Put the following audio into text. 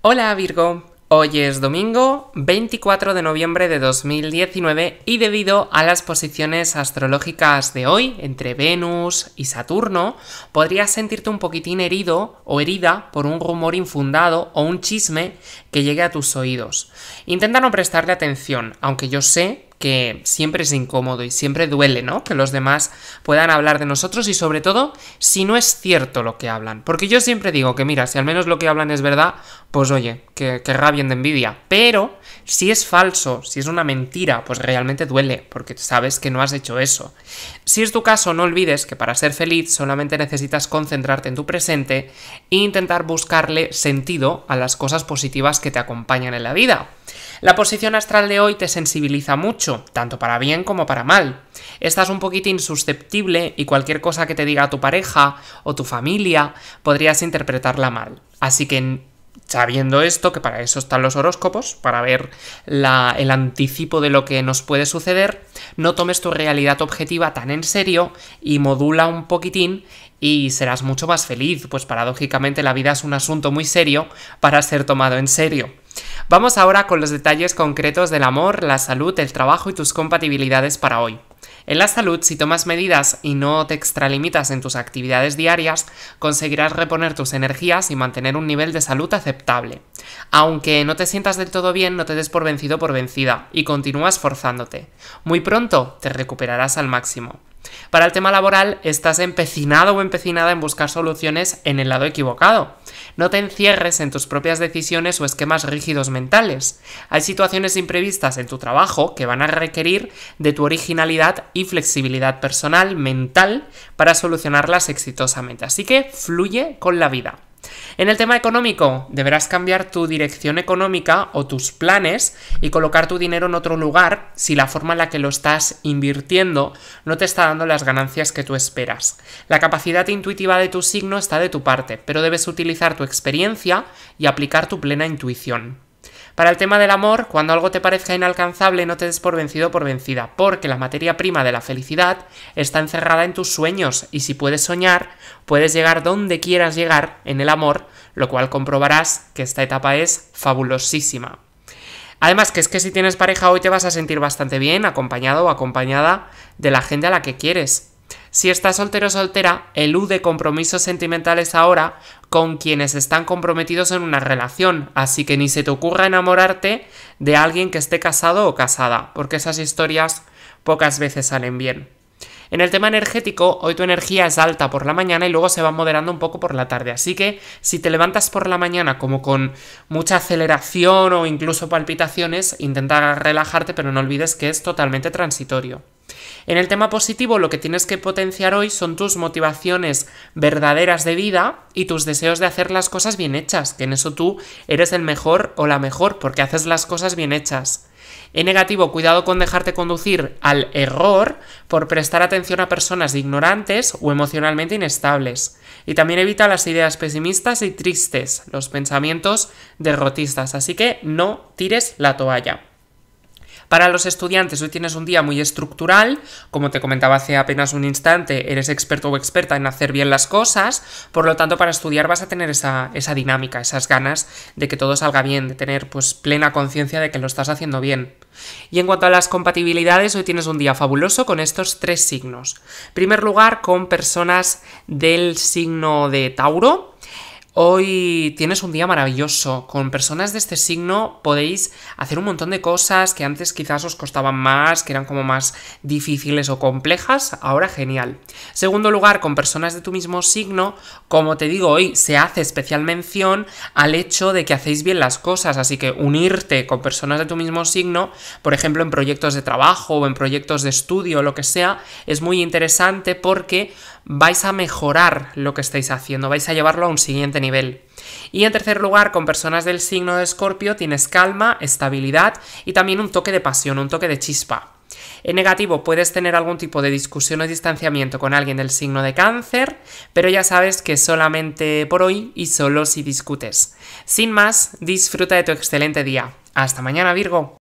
Hola Virgo, hoy es domingo 24 de noviembre de 2019 y debido a las posiciones astrológicas de hoy entre Venus y Saturno, podrías sentirte un poquitín herido o herida por un rumor infundado o un chisme que llegue a tus oídos. Intenta no prestarle atención, aunque yo sé que siempre es incómodo y siempre duele, ¿no? Que los demás puedan hablar de nosotros y sobre todo si no es cierto lo que hablan. Porque yo siempre digo que mira, si al menos lo que hablan es verdad, pues oye, que, que rabien de envidia. Pero si es falso, si es una mentira, pues realmente duele, porque sabes que no has hecho eso. Si es tu caso, no olvides que para ser feliz solamente necesitas concentrarte en tu presente e intentar buscarle sentido a las cosas positivas que te acompañan en la vida. La posición astral de hoy te sensibiliza mucho, tanto para bien como para mal. Estás un poquitín susceptible y cualquier cosa que te diga tu pareja o tu familia podrías interpretarla mal. Así que sabiendo esto, que para eso están los horóscopos, para ver el anticipo de lo que nos puede suceder, no tomes tu realidad objetiva tan en serio y modula un poquitín y serás mucho más feliz, pues paradójicamente la vida es un asunto muy serio para ser tomado en serio. Vamos ahora con los detalles concretos del amor, la salud, el trabajo y tus compatibilidades para hoy. En la salud, si tomas medidas y no te extralimitas en tus actividades diarias, conseguirás reponer tus energías y mantener un nivel de salud aceptable. Aunque no te sientas del todo bien, no te des por vencido por vencida y continúas forzándote. Muy pronto te recuperarás al máximo. Para el tema laboral, estás empecinado o empecinada en buscar soluciones en el lado equivocado. No te encierres en tus propias decisiones o esquemas rígidos mentales. Hay situaciones imprevistas en tu trabajo que van a requerir de tu originalidad y flexibilidad personal, mental, para solucionarlas exitosamente. Así que fluye con la vida. En el tema económico, deberás cambiar tu dirección económica o tus planes y colocar tu dinero en otro lugar si la forma en la que lo estás invirtiendo no te está dando las ganancias que tú esperas. La capacidad intuitiva de tu signo está de tu parte, pero debes utilizar tu experiencia y aplicar tu plena intuición. Para el tema del amor, cuando algo te parezca inalcanzable no te des por vencido o por vencida, porque la materia prima de la felicidad está encerrada en tus sueños y si puedes soñar, puedes llegar donde quieras llegar en el amor, lo cual comprobarás que esta etapa es fabulosísima. Además, que es que si tienes pareja hoy te vas a sentir bastante bien, acompañado o acompañada de la gente a la que quieres. Si estás soltero o soltera, elude compromisos sentimentales ahora con quienes están comprometidos en una relación, así que ni se te ocurra enamorarte de alguien que esté casado o casada, porque esas historias pocas veces salen bien. En el tema energético, hoy tu energía es alta por la mañana y luego se va moderando un poco por la tarde. Así que si te levantas por la mañana como con mucha aceleración o incluso palpitaciones, intenta relajarte, pero no olvides que es totalmente transitorio. En el tema positivo lo que tienes que potenciar hoy son tus motivaciones verdaderas de vida y tus deseos de hacer las cosas bien hechas, que en eso tú eres el mejor o la mejor porque haces las cosas bien hechas. En negativo, cuidado con dejarte conducir al error por prestar atención a personas ignorantes o emocionalmente inestables. Y también evita las ideas pesimistas y tristes, los pensamientos derrotistas. Así que no tires la toalla. Para los estudiantes, hoy tienes un día muy estructural, como te comentaba hace apenas un instante, eres experto o experta en hacer bien las cosas, por lo tanto para estudiar vas a tener esa, dinámica, esas ganas de que todo salga bien, de tener pues plena conciencia de que lo estás haciendo bien. Y en cuanto a las compatibilidades, hoy tienes un día fabuloso con estos tres signos. En primer lugar, con personas del signo de Tauro, Hoy tienes un día maravilloso. Con personas de este signo podéis hacer un montón de cosas que antes quizás os costaban más, que eran como más difíciles o complejas. Ahora genial. Segundo lugar, con personas de tu mismo signo, como te digo hoy, se hace especial mención al hecho de que hacéis bien las cosas. Así que unirte con personas de tu mismo signo, por ejemplo en proyectos de trabajo o en proyectos de estudio o lo que sea, es muy interesante porque vais a mejorar lo que estáis haciendo, vais a llevarlo a un siguiente nivel nivel. Y en tercer lugar, con personas del signo de Escorpio tienes calma, estabilidad y también un toque de pasión, un toque de chispa. En negativo, puedes tener algún tipo de discusión o distanciamiento con alguien del signo de cáncer, pero ya sabes que solamente por hoy y solo si discutes. Sin más, disfruta de tu excelente día. Hasta mañana, Virgo.